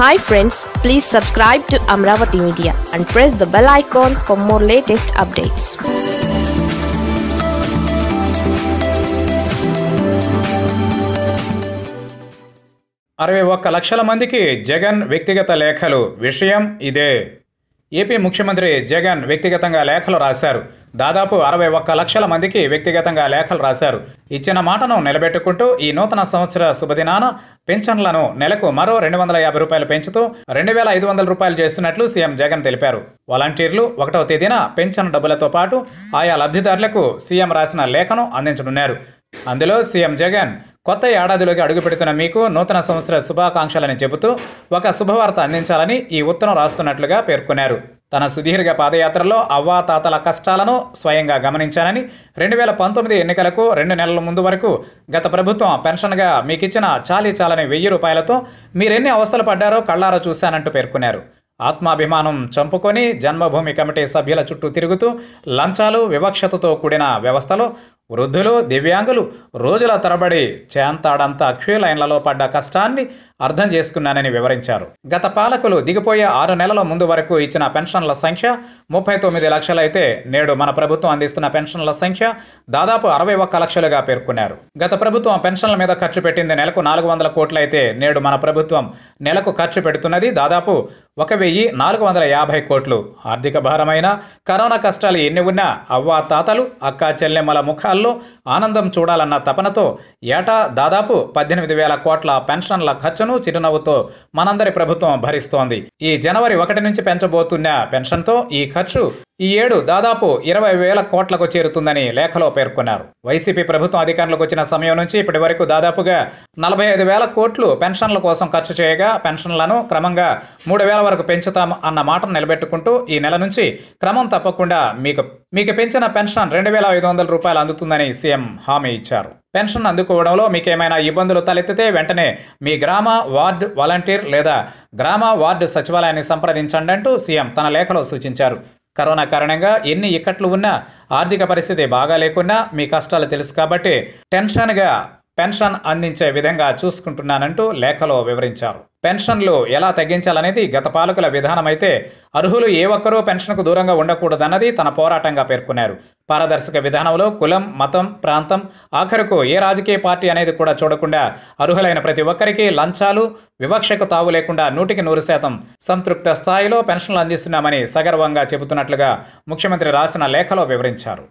hi friends please subscribe to Amaravati media and press the bell icon for more latest updates అరవై ఒక్క లక్షల మందికి జగన్ వ్యక్తిగత లేఖలు విషయం ఇదే ఏపీ ముఖ్యమంత్రి జగన్ వ్యక్తిగతంగా లేఖలు రాశారు దాదాపు అరవై ఒక్క లక్షల మందికి వ్యక్తిగతంగా లేఖలు రాశారు ఇచ్చిన మాటను నిలబెట్టుకుంటూ ఈ నూతన సంవత్సర శుభదినాన పెన్షన్లను నెలకు మరో రెండు వందల యాభై రూపాయలు పెంచుతూ రెండు వేల ఐదు వందల రూపాయలు చేస్తున్నట్లు సీఎం జగన్ తెలిపారు వాలంటీర్లు ఒకటవ తేదీన పెన్షన్ డబ్బులతో పాటు ఆయా లబ్ధిదారులకు సీఎం రాసిన లేఖను అందించనున్నారు అందులో సీఎం జగన్ కొత్త ఏడాదిలోకి అడుగుపెడుతున్న మీకు నూతన సంవత్సర శుభాకాంక్షలని చెబుతూ ఒక శుభవార్త అందించాలని ఈ ఉత్తరం రాస్తున్నట్లుగా పేర్కొన్నారు తన సుదీర్ఘ పాదయాత్రలో అవ్వా తాతల కష్టాలను స్వయంగా గమనించానని రెండు వేల పంతొమ్మిది ఎన్నికలకు రెండు నెలల ముందు వరకు గత ప్రభుత్వం పెన్షన్గా మీకిచ్చిన చాలీ చాలని వెయ్యి రూపాయలతో మీరెన్ని అవస్థలు పడ్డారో కళ్ళారో చూశానంటూ పేర్కొన్నారు ఆత్మాభిమానం చంపుకొని జన్మభూమి కమిటీ సభ్యుల చుట్టూ తిరుగుతూ లంచాలు వివక్షతతో కూడిన వ్యవస్థలో వృద్ధులు దివ్యాంగులు రోజుల తరబడి చేంతాడంత అక్షయ లైన్లలో పడ్డ కష్టాన్ని అర్థం చేసుకున్నానని వివరించారు గత పాలకులు దిగిపోయే ఆరు నెలల ముందు వరకు ఇచ్చిన పెన్షన్ల సంఖ్య ముప్పై తొమ్మిది లక్షలైతే నేడు మన ప్రభుత్వం అందిస్తున్న పెన్షన్ల సంఖ్య దాదాపు అరవై ఒక్క లక్షలుగా పేర్కొన్నారు గత ప్రభుత్వం పెన్షన్ల మీద ఖర్చు పెట్టింది నెలకు నాలుగు వందల కోట్లయితే నేడు మన ప్రభుత్వం నెలకు ఖర్చు పెడుతున్నది దాదాపు ఒక వెయ్యి నాలుగు వందల యాభై కోట్లు ఆర్థిక భారమైన కరోనా కష్టాలు ఎన్ని ఉన్నా అవ్వా తాతలు అక్క చెల్లెమ్మల ముఖాలు జీవితాల్లో ఆనందం చూడాలన్న తపనతో ఏటా దాదాపు పద్దెనిమిది వేల కోట్ల పెన్షన్ల ఖర్చును చిరునవ్వుతో మనందరి ప్రభుత్వం భరిస్తోంది ఈ జనవరి ఒకటి నుంచి పెంచబోతున్న పెన్షన్తో ఈ ఖర్చు ఈ ఏడు దాదాపు ఇరవై వేల కోట్లకు చేరుతుందని లేఖలో పేర్కొన్నారు వైసీపీ ప్రభుత్వం అధికారంలోకి వచ్చిన సమయం నుంచి ఇప్పటి వరకు దాదాపుగా నలభై ఐదు వేల కోట్లు పెన్షన్ల కోసం ఖర్చు చేయగా పెన్షన్లను క్రమంగా మూడు వేల వరకు పెంచుతాం అన్న మాటను నిలబెట్టుకుంటూ ఈ నెల నుంచి క్రమం తప్పకుండా మీకు మీకు పెంచిన పెన్షన్ రెండు వేల ఐదు వందల రూపాయలు అందుతుంది ఇస్తుందని సీఎం హామీ ఇచ్చారు పెన్షన్ అందుకోవడంలో మీకేమైనా ఇబ్బందులు తలెత్తితే వెంటనే మీ గ్రామ వార్డు వాలంటీర్ లేదా గ్రామ వార్డు సచివాలయాన్ని సంప్రదించండి అంటూ సీఎం తన లేఖలో సూచించారు కరోనా కారణంగా ఎన్ని ఇక్కట్లు ఉన్నా ఆర్థిక పరిస్థితి బాగా లేకున్నా మీ కష్టాలు తెలుసు కాబట్టి టెన్షన్గా పెన్షన్ అందించే విధంగా చూసుకుంటున్నానంటూ లేఖలో వివరించారు పెన్షన్లు ఎలా తగ్గించాలనేది గత పాలకుల విధానమైతే అర్హులు ఏ ఒక్కరూ పెన్షన్కు దూరంగా ఉండకూడదన్నది తన పోరాటంగా పేర్కొన్నారు పారదర్శక విధానంలో కులం మతం ప్రాంతం ఆఖరుకు ఏ రాజకీయ పార్టీ అనేది కూడా చూడకుండా అర్హులైన ప్రతి ఒక్కరికి లంచాలు వివక్షకు తావు లేకుండా నూటికి నూరు శాతం సంతృప్త స్థాయిలో పెన్షన్లు అందిస్తున్నామని సగర్వంగా చెబుతున్నట్లుగా ముఖ్యమంత్రి రాసిన లేఖలో వివరించారు